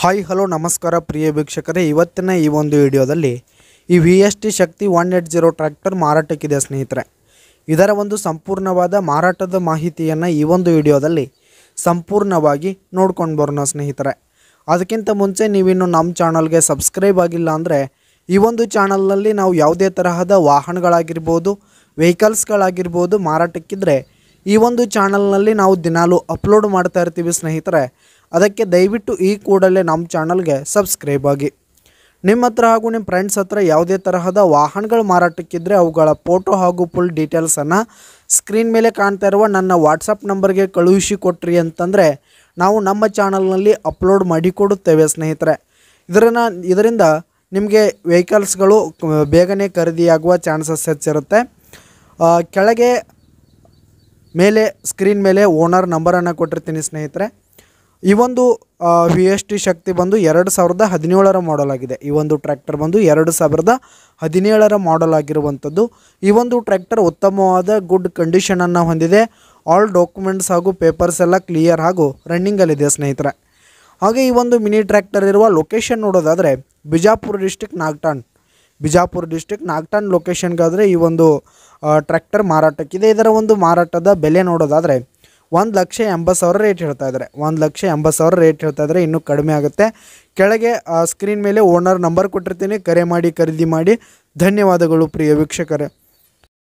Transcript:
hi hello ನಮಸ್ಕಾರ ಪ್ರಿಯ ವೀಕ್ಷಕರೇ ಇವತ್ತಿನ ಈ ಒಂದು ವಿಡಿಯೋದಲ್ಲಿ ಈ V S T Shakti one eight zero tractor ಮಾರಾಟಕ್ಕಿದೆ ಸ್ನೇಹಿತರೆ ಇದರ ಒಂದು ಸಂಪೂರ್ಣವಾದ ಮಾರಾಟದ ಮಾಹಿತಿಯನ್ನು ಈ ಒಂದು ವಿಡಿಯೋದಲ್ಲಿ ಸಂಪೂರ್ಣವಾಗಿ ನೋಡ್ಕೊಂಡು ಬರೋಣ ಸ್ನೇಹಿತರೆ ಅದಕ್ಕಿಂತ ಮುಂಚೆ ನೀವಿನ್ನು ನಮ್ಮ ಚಾನಲ್ಗೆ ಸಬ್ಸ್ಕ್ರೈಬ್ ಆಗಿಲ್ಲ ಅಂದರೆ ಈ ಒಂದು ಚಾನಲ್ನಲ್ಲಿ ನಾವು ಯಾವುದೇ ತರಹದ ವಾಹನಗಳಾಗಿರ್ಬೋದು ವೆಹಿಕಲ್ಸ್ಗಳಾಗಿರ್ಬೋದು ಮಾರಾಟಕ್ಕಿದ್ರೆ ಈ ಒಂದು ಚಾನಲ್ನಲ್ಲಿ ನಾವು ದಿನಾಲೂ ಅಪ್ಲೋಡ್ ಮಾಡ್ತಾ ಇರ್ತೀವಿ ಸ್ನೇಹಿತರೆ ಅದಕ್ಕೆ ದಯವಿಟ್ಟು ಈ ಕೂಡಲೇ ನಮ್ಮ ಚಾನಲ್ಗೆ ಸಬ್ಸ್ಕ್ರೈಬ್ ಆಗಿ ನಿಮ್ಮ ಹತ್ರ ಹಾಗೂ ನಿಮ್ಮ ಫ್ರೆಂಡ್ಸ್ ಹತ್ರ ಯಾವುದೇ ತರಹದ ವಾಹನಗಳು ಮಾರಾಟಕ್ಕಿದ್ದರೆ ಅವುಗಳ ಫೋಟೋ ಹಾಗೂ ಫುಲ್ ಡೀಟೇಲ್ಸನ್ನು ಸ್ಕ್ರೀನ್ ಮೇಲೆ ಕಾಣ್ತಾ ಇರುವ ನನ್ನ ವಾಟ್ಸಪ್ ನಂಬರ್ಗೆ ಕಳುಹಿಸಿ ಕೊಟ್ರಿ ಅಂತಂದರೆ ನಾವು ನಮ್ಮ ಚಾನಲ್ನಲ್ಲಿ ಅಪ್ಲೋಡ್ ಮಾಡಿಕೊಡುತ್ತೇವೆ ಸ್ನೇಹಿತರೆ ಇದರನ್ನು ಇದರಿಂದ ನಿಮಗೆ ವೆಹಿಕಲ್ಸ್ಗಳು ಬೇಗನೆ ಖರೀದಿಯಾಗುವ ಚಾನ್ಸಸ್ ಹೆಚ್ಚಿರುತ್ತೆ ಕೆಳಗೆ ಮೇಲೆ ಸ್ಕ್ರೀನ್ ಮೇಲೆ ಓನರ್ ನಂಬರನ್ನು ಕೊಟ್ಟಿರ್ತೀನಿ ಸ್ನೇಹಿತರೆ ಈ ಒಂದು ವಿ ಎಸ್ ಟಿ ಶಕ್ತಿ ಬಂದು ಎರಡು ಸಾವಿರದ ಹದಿನೇಳರ ಮಾಡಲ್ ಆಗಿದೆ ಈ ಒಂದು ಟ್ರ್ಯಾಕ್ಟರ್ ಬಂದು ಎರಡು ಸಾವಿರದ ಹದಿನೇಳರ ಮಾಡಲ್ ಆಗಿರುವಂಥದ್ದು ಈ ಒಂದು ಟ್ರ್ಯಾಕ್ಟರ್ ಉತ್ತಮವಾದ ಗುಡ್ ಕಂಡೀಷನನ್ನು ಹೊಂದಿದೆ ಆಲ್ ಡಾಕ್ಯುಮೆಂಟ್ಸ್ ಹಾಗೂ ಪೇಪರ್ಸ್ ಎಲ್ಲ ಕ್ಲಿಯರ್ ಹಾಗೂ ರನ್ನಿಂಗಲ್ಲಿದೆ ಸ್ನೇಹಿತರೆ ಹಾಗೆ ಈ ಒಂದು ಮಿನಿ ಟ್ರ್ಯಾಕ್ಟರ್ ಇರುವ ಲೊಕೇಶನ್ ನೋಡೋದಾದರೆ ಬಿಜಾಪುರ ಡಿಸ್ಟಿಕ್ ನಾಗ್ಟಾನ್ ಬಿಜಾಪುರ ಡಿಸ್ಟಿಕ್ ನಾಗ್ಟಾನ್ ಲೊಕೇಶನ್ಗಾದರೆ ಈ ಒಂದು ಟ್ರ್ಯಾಕ್ಟರ್ ಮಾರಾಟಕ್ಕಿದೆ ಇದರ ಒಂದು ಮಾರಾಟದ ಬೆಲೆ ನೋಡೋದಾದರೆ ಒಂದು ಲಕ್ಷ ಎಂಬತ್ತು ಸಾವಿರ ರೇಟ್ ಹೇಳ್ತಾ ಇದ್ದಾರೆ ಒಂದು ಲಕ್ಷ ಎಂಬತ್ತು ಸಾವಿರ ರೇಟ್ ಹೇಳ್ತಾ ಇದ್ದಾರೆ ಇನ್ನೂ ಕಡಿಮೆ ಆಗುತ್ತೆ ಕೆಳಗೆ ಸ್ಕ್ರೀನ್ ಮೇಲೆ ಓನರ್ ನಂಬರ್ ಕೊಟ್ಟಿರ್ತೀನಿ ಕರೆ ಮಾಡಿ ಖರೀದಿ ಮಾಡಿ ಧನ್ಯವಾದಗಳು ಪ್ರಿಯ ವೀಕ್ಷಕರೇ